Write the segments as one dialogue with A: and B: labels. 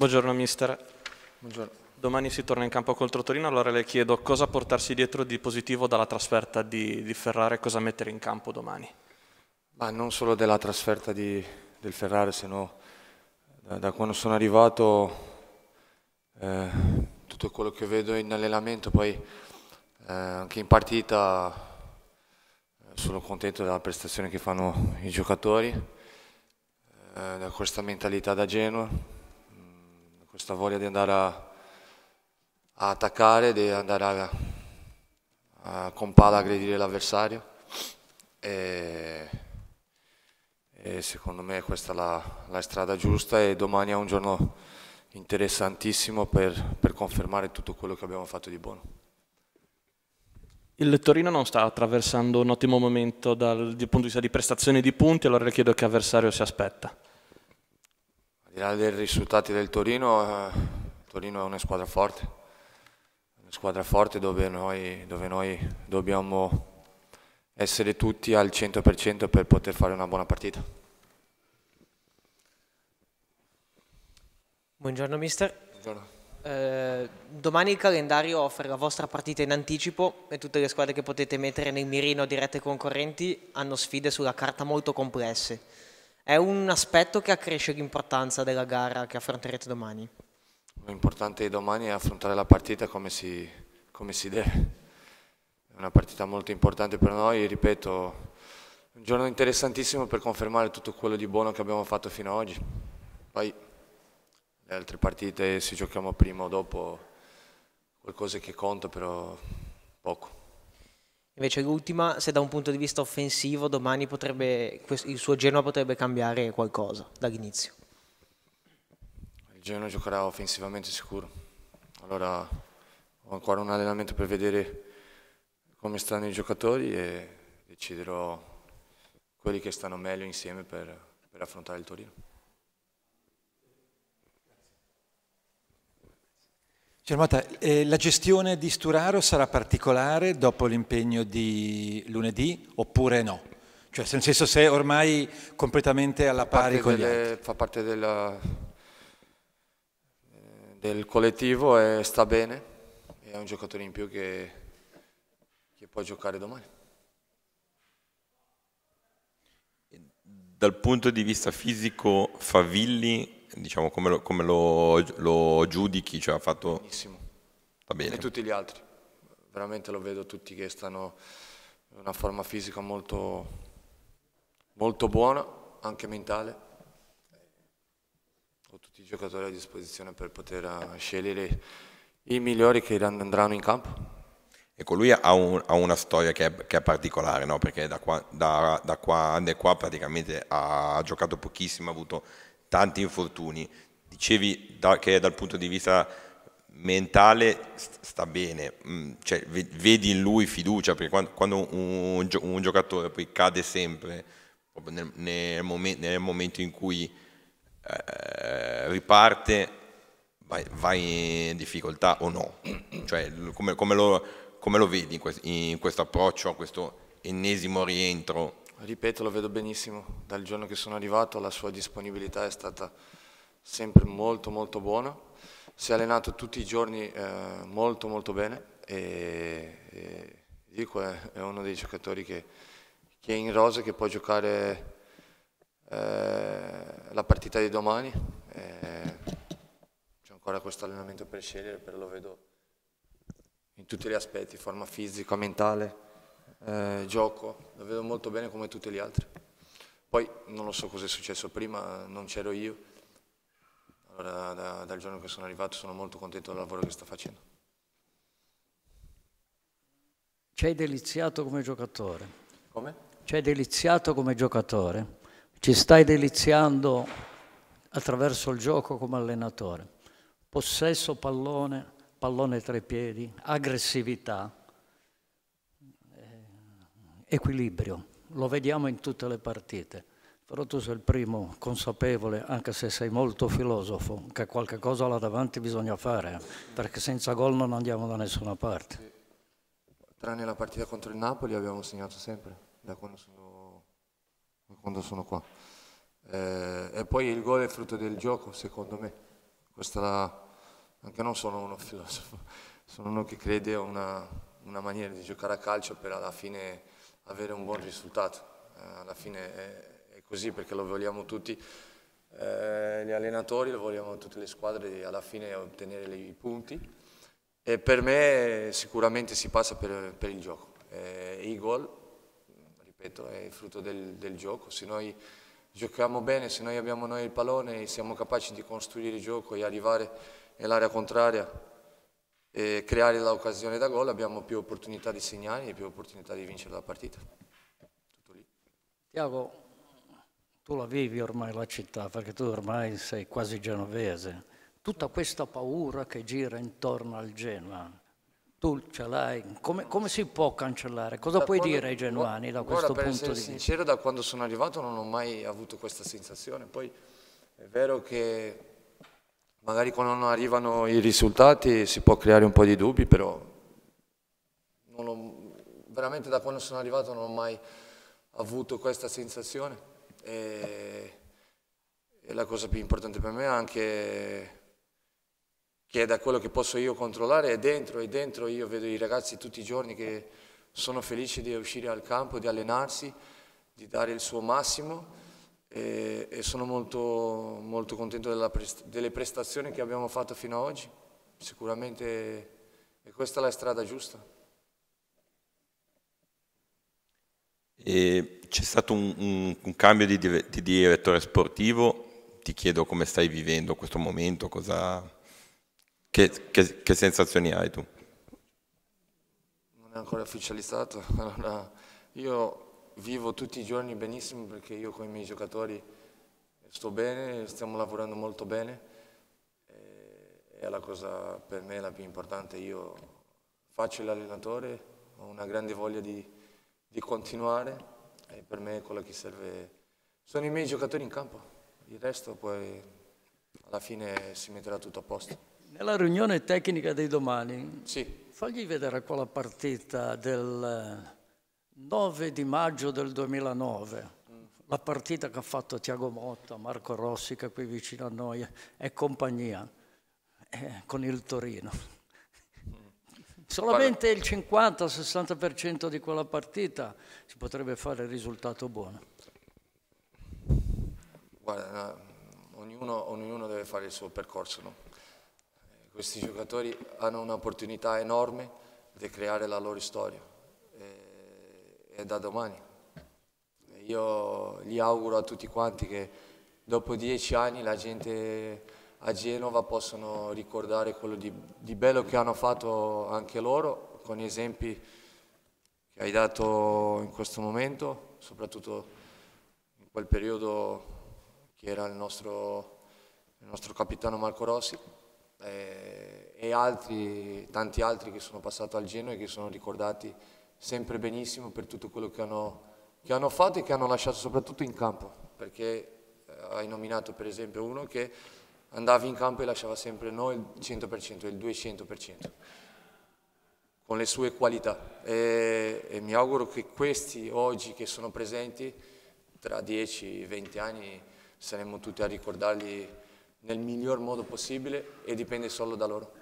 A: Buongiorno mister. Buongiorno. Domani si torna in campo contro Torino, allora le chiedo cosa portarsi dietro di positivo dalla trasferta di, di Ferrara e cosa mettere in campo domani? Ma non solo della trasferta di, del Ferrara, se no da, da, quando sono arrivato eh, tutto quello che vedo in allenamento, poi eh, anche in partita eh, sono contento della prestazione che fanno i giocatori, eh, da questa mentalità da Genoa questa voglia di andare a, a attaccare, di andare a, a con palla aggredire l'avversario. E, e, secondo me questa è la, la, strada giusta e domani è un giorno interessantissimo per, per confermare tutto quello che abbiamo fatto di buono. Il Torino non sta attraversando un ottimo momento dal, dal punto di vista di prestazioni di punti, allora le chiedo che avversario si aspetta. Al di là dei risultati del Torino, eh, Torino è una squadra forte, una squadra forte dove noi, dove noi dobbiamo essere tutti al 100% per poter fare una buona partita.
B: Buongiorno mister. Buongiorno. Eh, domani il calendario offre la vostra partita in anticipo e tutte le squadre che potete mettere nel mirino dirette concorrenti hanno sfide sulla carta molto complesse è un aspetto che accresce l'importanza della gara che affronterete
A: domani. L'importante di domani è affrontare la partita come si, come si deve. È una partita molto importante per noi, ripeto, un giorno interessantissimo per confermare tutto quello di buono che abbiamo fatto fino ad oggi. Poi le altre partite, se giochiamo prima o dopo, qualcosa che conta, però poco.
B: Invece l'ultima, se da un punto di vista offensivo, domani potrebbe, il suo Genoa potrebbe cambiare qualcosa dall'inizio.
A: Il Genoa giocherà offensivamente sicuro. Allora ho ancora un allenamento per vedere come stanno i giocatori e deciderò quelli che stanno meglio insieme per, per affrontare il Torino.
C: Germata, eh, la gestione di Sturaro sarà particolare dopo l'impegno di lunedì oppure no? Cioè, nel senso se ormai completamente alla pari con delle,
A: gli altri. Fa parte della, eh, del collettivo e sta bene, è un giocatore in più che, che può giocare domani.
C: Dal punto di vista fisico Favilli diciamo, come, lo, come lo, lo, giudichi? Cioè, ha fatto... Benissimo.
A: Va bene. E tutti gli altri. Veramente lo vedo tutti che stanno in una forma fisica molto, molto buona, anche mentale. Ho tutti i giocatori a disposizione per poter eh, scegliere i migliori che andranno in campo.
C: Ecco, lui ha, un, ha, una storia che è, che è particolare, no? perché da, qua, da, da quando è qua praticamente ha giocato pochissimo, ha avuto tanti infortuni. Dicevi da, che dal punto di vista mentale sta bene, mm, cioè, vedi in lui fiducia, perché quando, quando un, un, giocatore poi cade sempre, nel, nel, momen, nel momento in cui eh, riparte, vai, vai, in difficoltà o no? Cioè, come, come, lo, come, lo, vedi in, questo approccio, a questo ennesimo rientro?
A: ripeto, lo vedo benissimo, dal giorno che sono arrivato la sua disponibilità è stata sempre molto molto buona, si è allenato tutti i giorni eh, molto molto bene e, e dico è, è, uno dei giocatori che, che, è in rosa che può giocare eh, la partita di domani, eh, c'è ancora questo allenamento per scegliere, però lo vedo in tutti gli aspetti, forma fisica, mentale eh, gioco, la vedo molto bene come tutti gli altri. Poi non lo so cosa è successo prima, non c'ero io, allora da, dal giorno che sono arrivato sono molto contento del lavoro che sta facendo.
D: Ci hai deliziato come giocatore. Come? Ci hai deliziato come giocatore. Ci stai deliziando attraverso il gioco come allenatore. Possesso pallone, pallone tra i piedi, aggressività equilibrio, lo vediamo in tutte le partite. Però tu sei il primo consapevole, anche se sei molto filosofo, che qualche cosa là davanti bisogna fare, perché senza gol non andiamo da nessuna parte.
A: Tranne la partita contro il Napoli abbiamo segnato sempre, da quando sono, da quando sono qua. Eh, e poi il gol è frutto del gioco, secondo me. La, anche non sono uno filosofo, sono uno che crede a una, una maniera di giocare a calcio per alla fine avere un buon risultato. Eh, alla fine è, è, così perché lo vogliamo tutti eh, gli allenatori, lo vogliamo tutte le squadre alla fine ottenere i punti e per me sicuramente si passa per, per il gioco. Eh, I gol, ripeto, è il frutto del, del gioco, se noi giochiamo bene, se noi abbiamo noi il pallone e siamo capaci di costruire il gioco e arrivare nell'area contraria eh, creare l'occasione da gol abbiamo più opportunità di segnare e più opportunità di vincere la partita. Tutto
D: lì. Tiago, tu la vivi ormai la città perché tu ormai sei quasi genovese. Tutta questa paura che gira intorno al Genoa, tu ce l'hai, come, come, si può cancellare? Cosa da puoi quando, dire ai genuani da questo punto di vista? Per essere sincero,
A: da quando sono arrivato non ho mai avuto questa sensazione. Poi è vero che magari quando non arrivano i risultati si può creare un po' di dubbi, però ho, veramente da quando sono arrivato non ho mai avuto questa sensazione e, e la cosa più importante per me è anche che è da quello che posso io controllare è dentro e dentro io vedo i ragazzi tutti i giorni che sono felici di uscire al campo, di allenarsi, di dare il suo massimo e, e sono molto, molto contento prest delle prestazioni che abbiamo fatto fino ad oggi. Sicuramente è questa la strada giusta.
C: E C'è stato un, un, un cambio di, di, direttore sportivo, ti chiedo come stai vivendo questo momento, cosa, che, che, che, sensazioni hai tu?
A: Non è ancora ufficializzato, allora io vivo tutti i giorni benissimo perché io con i miei giocatori sto bene, stiamo lavorando molto bene eh, è la cosa per me la più importante. Io faccio l'allenatore, ho una grande voglia di, di, continuare e per me è quello che serve. Sono i miei giocatori in campo, il resto poi alla fine si metterà tutto a posto.
D: Nella riunione tecnica dei domani, sì. fagli vedere quella partita del 9 di maggio del 2009, la partita che ha fatto Tiago Motta, Marco Rossi che è qui vicino a noi e compagnia eh, con il Torino. Mm. Solamente il 50-60% di quella partita si potrebbe fare il risultato buono.
A: Guarda, eh, ognuno, ognuno deve fare il suo percorso. No? Questi giocatori hanno un'opportunità enorme di creare la loro storia è da domani. Io gli auguro a tutti quanti che dopo dieci anni la gente a Genova possano ricordare quello di, di bello che hanno fatto anche loro, con gli esempi che hai dato in questo momento, soprattutto in quel periodo che era il nostro, il nostro capitano Marco Rossi eh, e altri, tanti altri che sono passati al Genoa e che sono ricordati sempre benissimo per tutto quello che hanno, che hanno fatto e che hanno lasciato soprattutto in campo, perché eh, hai nominato per esempio uno che andava in campo e lasciava sempre noi il 100%, il 200%, con le sue qualità. E, e mi auguro che questi oggi che sono presenti, tra 10-20 anni, saremo tutti a ricordarli nel miglior modo possibile e dipende solo da loro.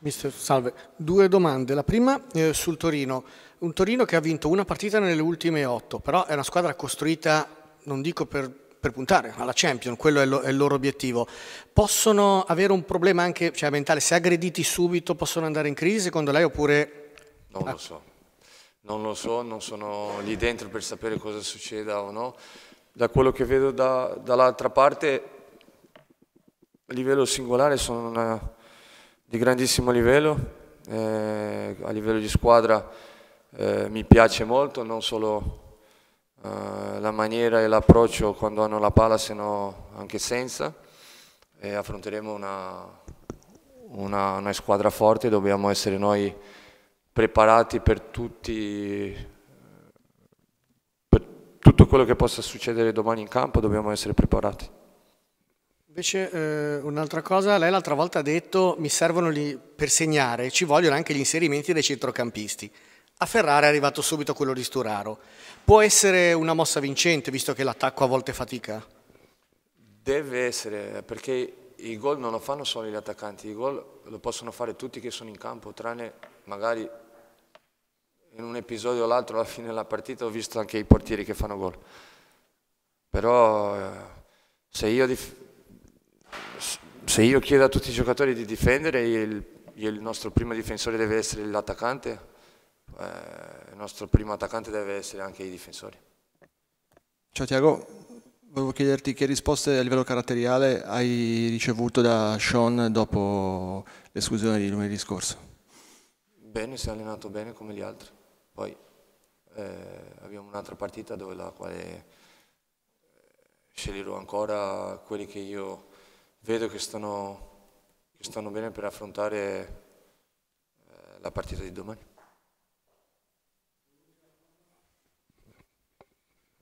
B: Mister, salve. Due domande. La prima eh, sul Torino. Un Torino che ha vinto una partita nelle ultime otto, però è una squadra costruita, non dico per, per puntare alla Champions, quello è, lo, è, il loro obiettivo. Possono avere un problema anche cioè, mentale, se aggrediti subito possono andare in crisi secondo lei oppure...
A: Non lo so, non lo so, non sono lì dentro per sapere cosa succeda o no. Da quello che vedo da, dall'altra parte, a livello singolare sono... Una di grandissimo livello, eh, a livello di squadra eh, mi piace molto, non solo eh, la maniera e l'approccio quando hanno la palla, se no anche senza. E affronteremo una, una, una, squadra forte, dobbiamo essere noi preparati per, tutti, per tutto quello che possa succedere domani in campo, dobbiamo essere preparati.
B: Invece eh, un'altra cosa, lei l'altra volta ha detto mi servono gli, per segnare, ci vogliono anche gli inserimenti dei centrocampisti. A Ferrara è arrivato subito quello di Sturaro. Può essere una mossa vincente visto che l'attacco a volte fatica?
A: Deve essere, perché i gol non lo fanno solo gli attaccanti, i gol lo possono fare tutti che sono in campo, tranne magari in un episodio o l'altro alla fine della partita ho visto anche i portieri che fanno gol. Però eh, se io se io chiedo a tutti i giocatori di difendere, il, il nostro primo difensore deve essere l'attaccante, eh, il nostro primo attaccante deve essere anche i difensori. Ciao Tiago, volevo chiederti che risposte a livello caratteriale hai ricevuto da Sean dopo l'esclusione di lunedì scorso? Bene, si è allenato bene come gli altri. Poi eh, abbiamo un'altra partita dove la quale eh, sceglierò ancora quelli che io vedo che stanno, che stanno bene per affrontare eh, la partita di domani.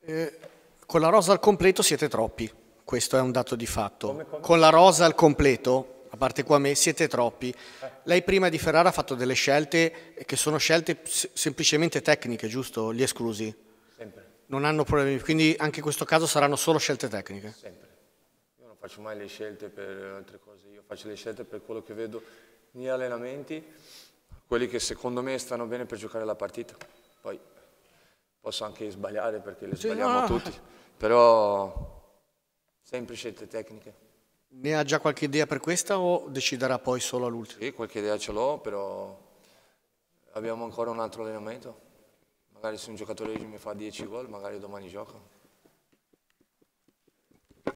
B: Eh, con la rosa al completo siete troppi, questo è un dato di fatto. Come, come? Con la rosa al completo a parte qua me, siete troppi. Eh. Lei prima di Ferrara ha fatto delle scelte che sono scelte semplicemente tecniche, giusto? Gli esclusi? Sempre. Non hanno problemi, quindi anche in questo caso saranno solo scelte tecniche? Sempre
A: faccio mai le scelte per altre cose, io faccio le scelte per quello che vedo negli allenamenti, quelli che secondo me stanno bene per giocare la partita. Poi posso anche sbagliare perché le sì, sbagliamo no. tutti, però sempre scelte tecniche.
B: Ne ha già qualche idea per questa o deciderà poi solo all'ultimo?
A: Sì, qualche idea ce l'ho, però abbiamo ancora un altro allenamento. Magari se un giocatore oggi mi fa 10 gol, magari domani gioca.